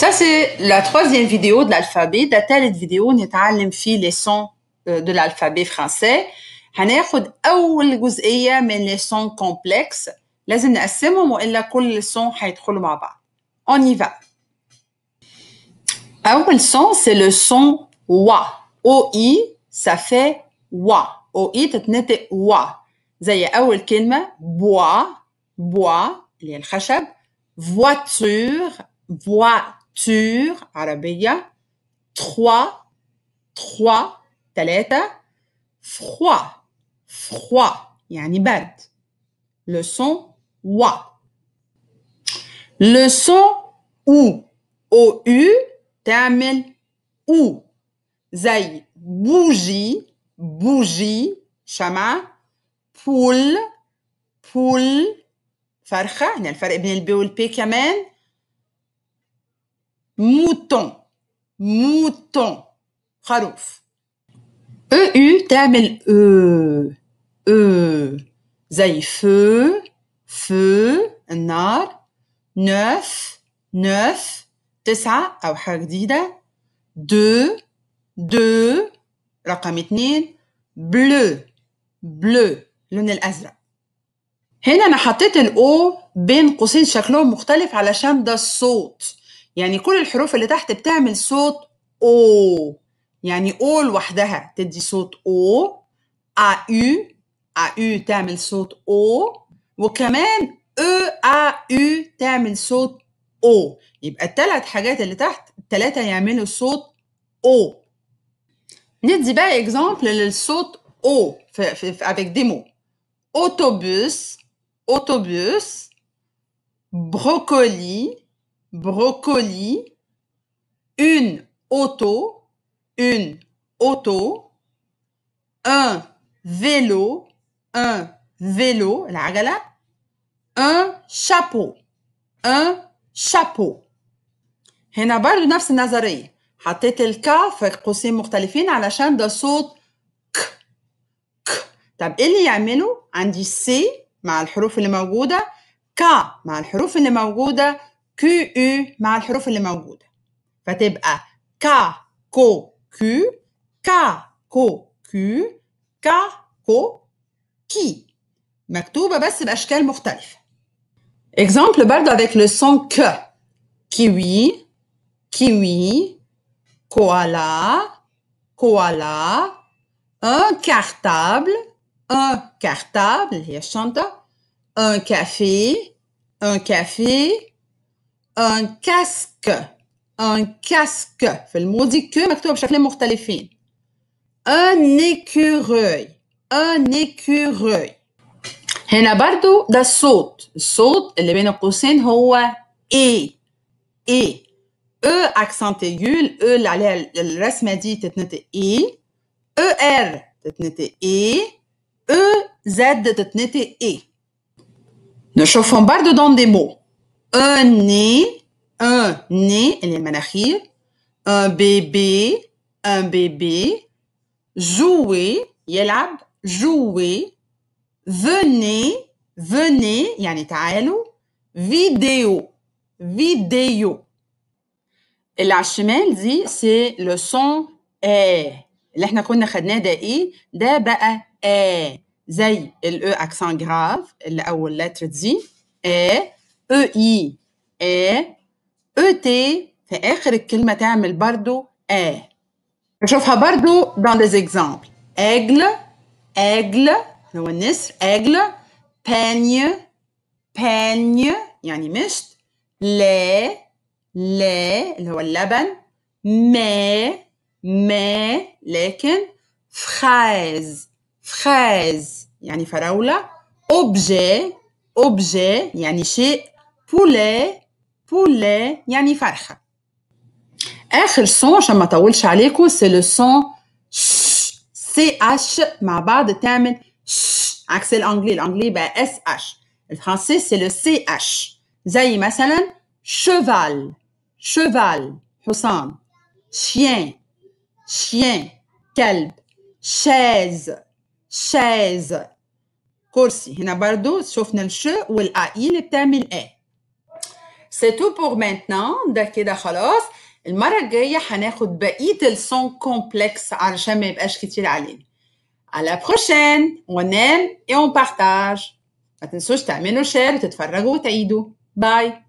Ça, c'est la troisième vidéo de l'alphabet. Dans cette vidéo, on allons faire les sons euh, de l'alphabet français. On va prendre la première partie des sons complexes. Il faut les assembler, ou alors tous les sons vont ensemble. On y va. Le premier son, c'est le son « wa OI », ça fait « wa OI », ça fait « wa ». Comme le premier mot, bois, bois, c'est le Voiture, voiture sur Arabia, Trois »« 3, 3, froid, froid, yanni, برد. Le son wa. Le son ou, Ou » u, ou. Zay bougie, bougie, Chama »« poule, poule, فرخة، le « b » le le « p » موتون موتون خروف او تعمل أو أو زي فو فو النار نوف نوف تسعة أو حاجة جديدة دو دو رقم اتنين بلو بلو اللون الأزرق هنا أنا حطيت الأو بين قوسين شكلهم مختلف علشان ده الصوت يعني كل الحروف اللي تحت بتعمل صوت او يعني او لوحدها تدي صوت او ا يو ا يو تعمل صوت او وكمان او ا يو تعمل صوت او يبقى الثلاث حاجات اللي تحت الثلاثه يعملوا صوت او ندي بقى اكزامبل للصوت او في, في, في افيك ديمو اوتوبوس اوتوبوس بروكولي brocoli, une auto, une auto, un vélo, un vélo, العجلة, un chapeau, un chapeau. هنا برضو نفس النظرية حطيت الكا في قوسين مختلفين علشان ده صوت ك ك طب ايه اللي يعمله عندي سي مع الحروف اللي موجودة كا مع الحروف اللي موجودة كيو يو مع الحروف اللي موجودة فتبقى كا كو كيو كا كو كيو كا كو كي مكتوبة بس Exemple برضه avec le son Q. kiwi kiwi koala koala un cartable un cartable هي الشنطة un café un café un casque. Un casque. Le le dit que, écureuil. Un écureuil. Un écureuil. Un écureuil. écureuil. Un écureuil. Un écureuil. le écureuil. Un écureuil. e. E. E, accent aigu, e, la le resme dit, Un e. E, r, e. E, z, Un e. Ne chauffons Un dans des mots un nez, un nez, elle est un bébé, un bébé, jouer, yelab, jouer, venez, venez, تعالوا, vidéo, vidéo. Et la chemelle dit, c'est le son et اللي احنا كنا خدناه ده c'est « ده بقى ا accent grave ou lettre dit أو إي آ أو تي في آخر الكلمة تعمل برضو آ نشوفها برضو دون les زيكزامبل اجل اجل هو النسر اجل باني باني يعني مشت لا لا اللي هو اللبن ما ما لكن فخاز فخاز يعني فراولة أوبجي أوبجي يعني شيء poulet, poulet, yani farcha. Akhir son, je ne m'attends c'est le son ch, ma barre de axel anglais, l'anglais, ben sh. Le français, c'est le ch. Zayi, مثلاً, cheval, cheval, حسام. Chien, chien, calb. Chaise, chaise. Corsi, هنا bardeau, شوفنا le ch ou le le est سي تو بور مانتنان ده خلاص المرة الجاية هناخد بقية الصون كومبلكس علشان ما يبقاش كتير علينا على بروشين ونام اون بارتاج ما تنسوش تعملوا شير وتتفرجوا وتعيدوا باي